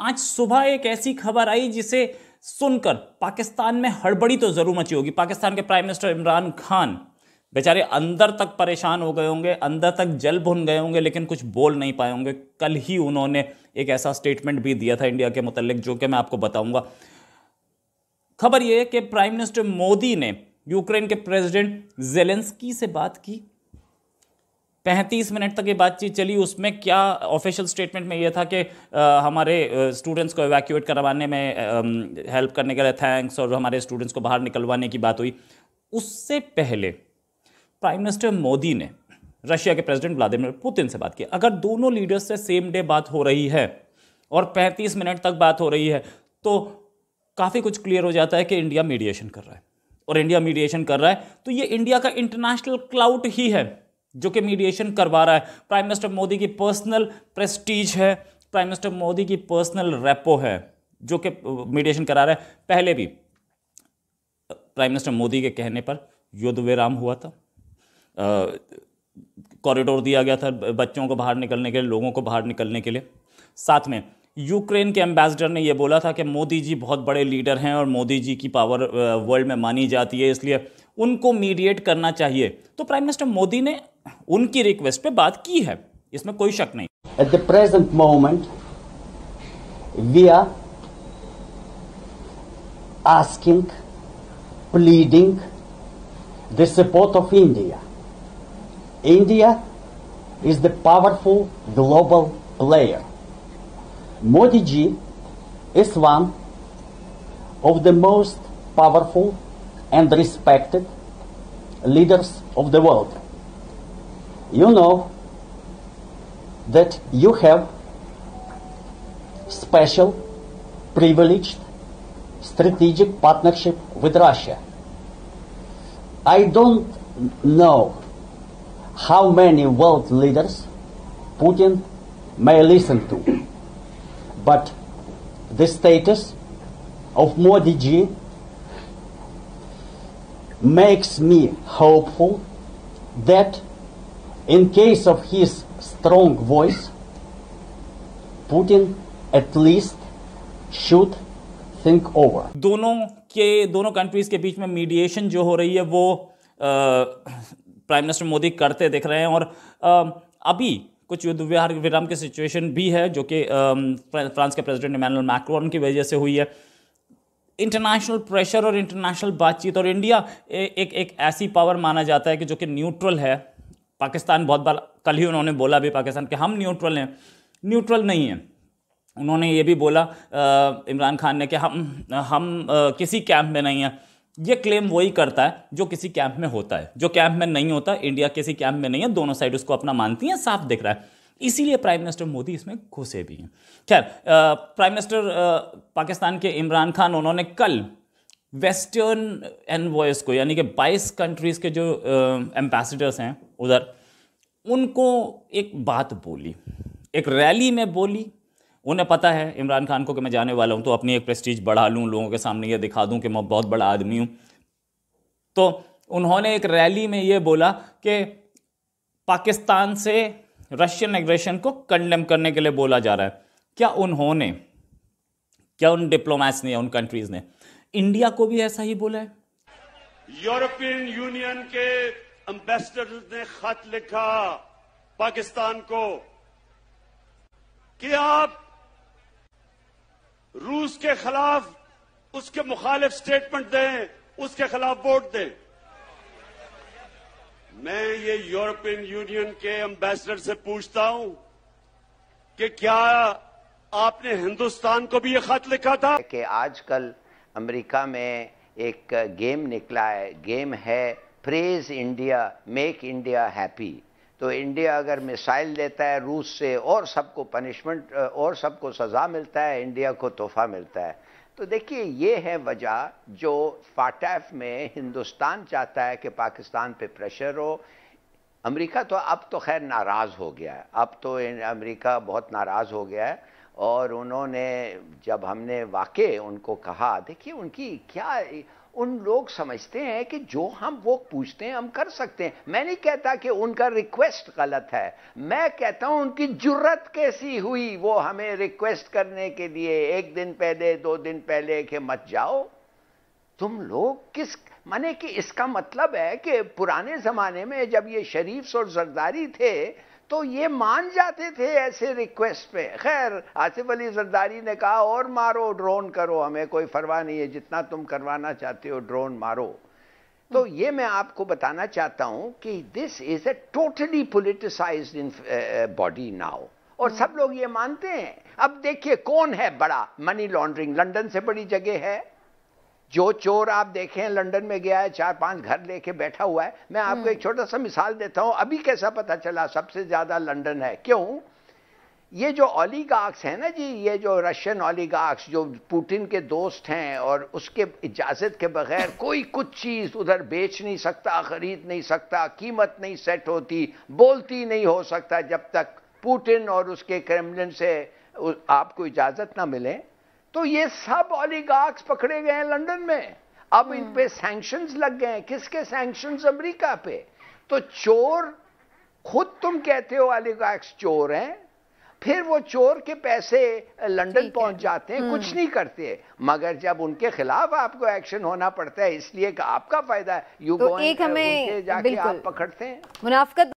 आज सुबह एक ऐसी खबर आई जिसे सुनकर पाकिस्तान में हड़बड़ी तो ज़रूर मची होगी पाकिस्तान के प्राइम मिनिस्टर इमरान खान बेचारे अंदर तक परेशान हो गए होंगे अंदर तक जल भुन गए होंगे लेकिन कुछ बोल नहीं पाए होंगे कल ही उन्होंने एक ऐसा स्टेटमेंट भी दिया था इंडिया के मतलब जो कि मैं आपको बताऊंगा खबर यह है कि प्राइम मिनिस्टर मोदी ने यूक्रेन के प्रेसिडेंट जेलेंस्की से बात की पैंतीस मिनट तक ये बातचीत चली उसमें क्या ऑफिशियल स्टेटमेंट में यह था कि आ, हमारे स्टूडेंट्स को एवैक्यूएट करवाने में हेल्प करने के लिए थैंक्स और हमारे स्टूडेंट्स को बाहर निकलवाने की बात हुई उससे पहले प्राइम मिनिस्टर मोदी ने रशिया के प्रेसिडेंट व्लादिमीर पुतिन से बात की अगर दोनों लीडर्स से सेम डे बात हो रही है और 35 मिनट तक बात हो रही है तो काफ़ी कुछ क्लियर हो जाता है कि इंडिया मीडिएशन कर रहा है और इंडिया मीडिएशन कर रहा है तो ये इंडिया का इंटरनेशनल क्लाउड ही है जो कि मीडिएशन करवा रहा है प्राइम मिनिस्टर मोदी की पर्सनल प्रेस्टीज है प्राइम मिनिस्टर मोदी की पर्सनल रेपो है जो कि मीडिएशन करा रहा है पहले भी प्राइम मिनिस्टर मोदी के कहने पर युद्ध विराम हुआ था कॉरिडोर दिया गया था बच्चों को बाहर निकलने के लिए लोगों को बाहर निकलने के लिए साथ में यूक्रेन के एम्बेसडर ने यह बोला था कि मोदी जी बहुत बड़े लीडर हैं और मोदी जी की पावर वर्ल्ड में मानी जाती है इसलिए उनको मीडिएट करना चाहिए तो प्राइम मिनिस्टर मोदी ने उनकी रिक्वेस्ट पे बात की है इसमें कोई शक नहीं at the present moment we are asking pleading the support of India India is the powerful global player Modi ji is one of the most powerful and respected leaders of the world you know that you have special, privileged, strategic partnership with Russia. I don't know how many world leaders Putin may listen to, but the status of Modi G makes me hopeful that In case of his strong voice, Putin at least should think over. दोनों के दोनों countries के बीच में mediation जो हो रही है वो प्राइम मिनिस्टर मोदी करते दिख रहे हैं और आ, अभी कुछ युद्ध विहार विराम की सिचुएशन भी है जो कि फ्रांस के प्रेसिडेंट इमैनुअल मैक्रोन की वजह से हुई है इंटरनेशनल प्रेशर और इंटरनेशनल बातचीत और इंडिया ए, एक एक ऐसी पावर माना जाता है कि जो कि न्यूट्रल है पाकिस्तान बहुत बार कल ही उन्होंने बोला भी पाकिस्तान के हम न्यूट्रल हैं न्यूट्रल नहीं है उन्होंने ये भी बोला इमरान खान ने कि हम हम आ, किसी कैंप में नहीं हैं ये क्लेम वही करता है जो किसी कैंप में होता है जो कैंप में नहीं होता इंडिया किसी कैंप में नहीं है दोनों साइड उसको अपना मानती हैं साफ दिख रहा है इसीलिए प्राइम मिनिस्टर मोदी इसमें घुसे भी हैं खैर प्राइम मिनिस्टर पाकिस्तान के इमरान खान उन्होंने कल वेस्टर्न एनवॉयस को यानी कि बाईस कंट्रीज़ के जो एम्बेसडर्स हैं उधर उनको एक बात बोली एक रैली में बोली उन्हें पता है इमरान खान को कि मैं जाने वाला हूँ तो अपनी एक प्रेस्टीज बढ़ा लूँ लोगों के सामने ये दिखा दूँ कि मैं बहुत बड़ा आदमी हूँ तो उन्होंने एक रैली में ये बोला कि पाकिस्तान से रशियन एग्रेशन को कंडेम करने के लिए बोला जा रहा है क्या उन्होंने क्या उन डिप्लोमैट्स ने उन कंट्रीज़ ने इंडिया को भी ऐसा ही बोला है यूरोपियन यूनियन के एम्बेसडर ने खत लिखा पाकिस्तान को कि आप रूस के खिलाफ उसके मुखालिफ स्टेटमेंट दें उसके खिलाफ वोट दें मैं ये यूरोपियन यूनियन के एम्बेसडर से पूछता हूं कि क्या आपने हिंदुस्तान को भी ये खत लिखा था कि आजकल अमेरिका में एक गेम निकला है गेम है praise India make India happy तो इंडिया अगर मिसाइल देता है रूस से और सबको पनिशमेंट और सबको सज़ा मिलता है इंडिया को तोहफा मिलता है तो देखिए ये है वजह जो फाटैफ में हिंदुस्तान चाहता है कि पाकिस्तान पे प्रेशर हो अमेरिका तो अब तो खैर नाराज़ हो गया है अब तो अमेरिका बहुत नाराज़ हो गया है और उन्होंने जब हमने वाकई उनको कहा देखिए उनकी क्या उन लोग समझते हैं कि जो हम वो पूछते हैं हम कर सकते हैं मैं नहीं कहता कि उनका रिक्वेस्ट गलत है मैं कहता हूं उनकी जुर्रत कैसी हुई वो हमें रिक्वेस्ट करने के लिए एक दिन पहले दो दिन पहले कि मत जाओ तुम लोग किस माने कि इसका मतलब है कि पुराने जमाने में जब ये शरीफ और जरदारी थे तो ये मान जाते थे ऐसे रिक्वेस्ट पे खैर आसिफ अली जरदारी ने कहा और मारो ड्रोन करो हमें कोई फरवा नहीं है जितना तुम करवाना चाहते हो ड्रोन मारो तो ये मैं आपको बताना चाहता हूं कि this is a totally politicise in body now और सब लोग ये मानते हैं अब देखिए कौन है बड़ा मनी लॉन्ड्रिंग लंदन से बड़ी जगह है जो चोर आप देखें लंदन में गया है चार पांच घर लेके बैठा हुआ है मैं आपको हम्म। एक छोटा सा मिसाल देता हूं अभी कैसा पता चला सबसे ज्यादा लंदन है क्यों ये जो ऑलीगार्क्स हैं ना जी ये जो रशियन ऑलीगार्क्स जो पुतिन के दोस्त हैं और उसके इजाज़त के बगैर कोई कुछ चीज़ उधर बेच नहीं सकता ख़रीद नहीं सकता कीमत नहीं सेट होती बोलती नहीं हो सकता जब तक पुतिन और उसके क्रेमलिन से आपको इजाज़त ना मिले तो ये सब ऑलीगार्क्स पकड़े गए हैं लंदन में अब इन हाँ। पे सैंक्शन लग गए हैं किसके सैंक्शन अमेरिका पे तो चोर खुद तुम कहते हो ऑलीगार्क्स चोर हैं फिर वो चोर के पैसे लंदन पहुंच जाते हैं कुछ हम्म। नहीं करते मगर जब उनके खिलाफ आपको एक्शन होना पड़ता है इसलिए आपका फायदा यू तो एक uh, हमें जाके आप पकड़ते हैं मुनाफ्त